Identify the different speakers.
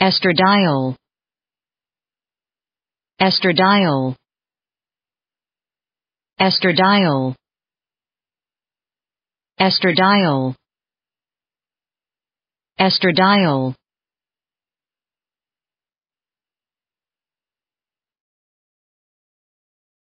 Speaker 1: estradiol estradiol estradiol estradiol estradiol